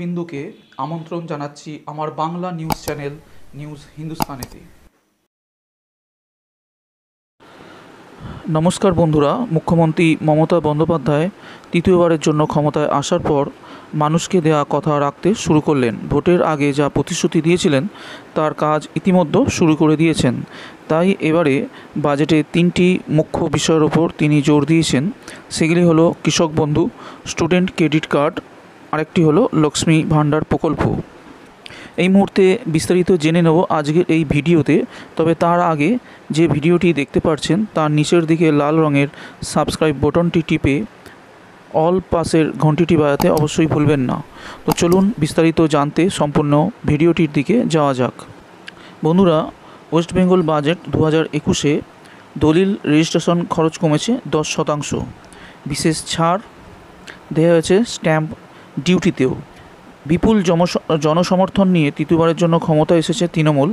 বিন্দুকে আমন্ত্রণ জানাচ্ছি আমার বাংলা নিউজ চ্যানেল নিউজ হিন্দুস্তানেতে নমস্কার বন্ধুরা মুখ্যমন্ত্রী মমতা বন্দ্যোপাধ্যায় তৃতীয়বারের জন্য ক্ষমতায় আসার পর মানুষকে দেয়া কথা রাখতে শুরু করলেন ভোটের আগে যা প্রতিশ্রুতি দিয়েছিলেন তার কাজ ইতিমধ্যে শুরু করে দিয়েছেন তাই এবারে বাজেটে তিনটি মুখ্য বিষয়ের ওপর তিনি জোর দিয়েছেন সেগুলি হলো কৃষক বন্ধু স্টুডেন্ট ক্রেডিট কার্ড আরেকটি হলো লক্ষ্মী ভাণ্ডার প্রকল্প এই মুহূর্তে বিস্তারিত জেনে নেব আজকের এই ভিডিওতে তবে তার আগে যে ভিডিওটি দেখতে পাচ্ছেন তার নিচের দিকে লাল রঙের সাবস্ক্রাইব বটনটি টিপে অল পাসের ঘন্টিটি বাজাতে অবশ্যই ভুলবেন না তো চলুন বিস্তারিত জানতে সম্পূর্ণ ভিডিওটির দিকে যাওয়া যাক বন্ধুরা ওয়েস্ট বেঙ্গল বাজেট দু হাজার একুশে দলিল রেজিস্ট্রেশন খরচ কমেছে দশ শতাংশ বিশেষ ছাড় দেওয়া হয়েছে স্ট্যাম্প ডিউটিতেও বিপুল জনসমর্থন নিয়ে তৃতীয়বারের জন্য ক্ষমতা এসেছে তৃণমূল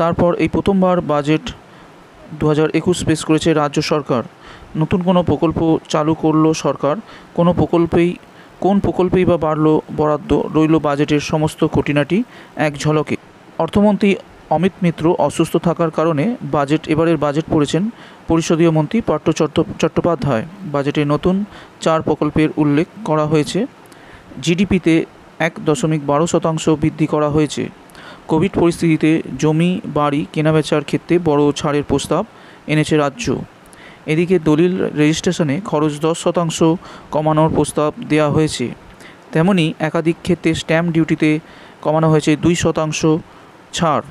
তারপর এই প্রথমবার বাজেট দু হাজার একুশ পেশ করেছে রাজ্য সরকার নতুন কোনো প্রকল্প চালু করলো সরকার কোনো প্রকল্পেই কোন প্রকল্পেই বা বাড়ল বরাদ্দ রইল বাজেটের সমস্ত খুঁটিনাটি এক ঝলকে অর্থমন্ত্রী অমিত মিত্র অসুস্থ থাকার কারণে বাজেট এবারের বাজেট পড়েছেন পরিষদীয় মন্ত্রী পার্থ চট্টোপাধ্যায় বাজেটে নতুন চার প্রকল্পের উল্লেখ করা হয়েছে জিডিপিতে এক দশমিক বারো শতাংশ বৃদ্ধি করা হয়েছে কোভিড পরিস্থিতিতে জমি বাড়ি কেনাবেচার ক্ষেত্রে বড় ছাড়ের প্রস্তাব এনেছে রাজ্য এদিকে দলিল রেজিস্ট্রেশনে খরচ দশ শতাংশ কমানোর প্রস্তাব দেওয়া হয়েছে তেমনি একাধিক ক্ষেত্রে স্ট্যাম্প ডিউটিতে কমানো হয়েছে দুই শতাংশ ছাড়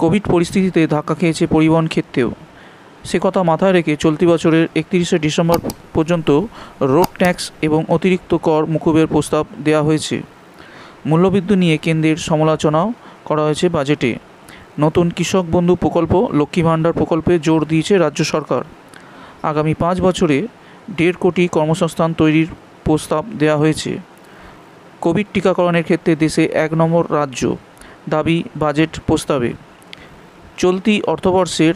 কোভিড পরিস্থিতিতে ধাক্কা খেয়েছে পরিবহন ক্ষেত্রেও সে কথা মাথায় রেখে চলতি বছরের একত্রিশে ডিসেম্বর পর্যন্ত রোড ট্যাক্স এবং অতিরিক্ত কর মুকুবের প্রস্তাব দেওয়া হয়েছে মূল্যবৃদ্ধি নিয়ে কেন্দ্রের সমালোচনাও করা হয়েছে বাজেটে নতুন কৃষক বন্ধু প্রকল্প লক্ষ্মী ভাণ্ডার প্রকল্পে জোর দিয়েছে রাজ্য সরকার আগামী পাঁচ বছরে দেড় কোটি কর্মসংস্থান তৈরির প্রস্তাব দেওয়া হয়েছে কোভিড টিকাকরণের ক্ষেত্রে দেশে এক নম্বর রাজ্য দাবি বাজেট প্রস্তাবে চলতি অর্থবর্ষের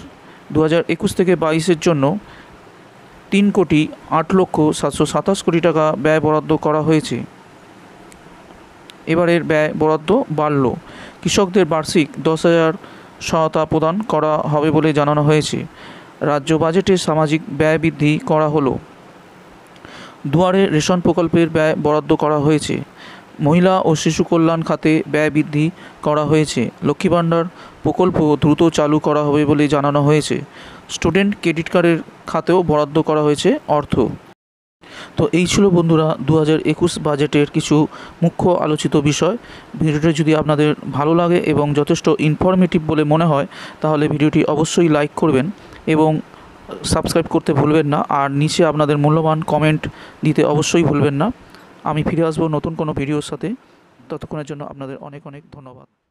দু একুশ থেকে বাইশের জন্য তিন কোটি আট লক্ষ সাতশো সাতাশ কোটি টাকা ব্যয় বরাদ্দ করা হয়েছে এবারের ব্যয় বরাদ্দ বাড়ল কৃষকদের বার্ষিক দশ হাজার সহায়তা প্রদান করা হবে বলে জানানো হয়েছে রাজ্য বাজেটে সামাজিক ব্যয় বৃদ্ধি করা হলো দুয়ারে রেশন প্রকল্পের ব্যয় বরাদ্দ করা হয়েছে মহিলা ও শিশু কল্যাণ খাতে ব্যয় বৃদ্ধি করা হয়েছে লক্ষ্মী ভাণ্ডার প্রকল্প দ্রুত চালু করা হবে বলে জানানো হয়েছে স্টুডেন্ট ক্রেডিট কার্ডের খাতেও বরাদ্দ করা হয়েছে অর্থ তো এই ছিল বন্ধুরা দু হাজার একুশ বাজেটের কিছু মুখ্য আলোচিত বিষয় ভিডিওটি যদি আপনাদের ভালো লাগে এবং যথেষ্ট ইনফরমেটিভ বলে মনে হয় তাহলে ভিডিওটি অবশ্যই লাইক করবেন এবং সাবস্ক্রাইব করতে ভুলবেন না আর নিচে আপনাদের মূল্যবান কমেন্ট দিতে অবশ্যই ভুলবেন না আমি ফিরে আসবো নতুন কোনো ভিডিওর সাথে ততক্ষণের জন্য আপনাদের অনেক অনেক ধন্যবাদ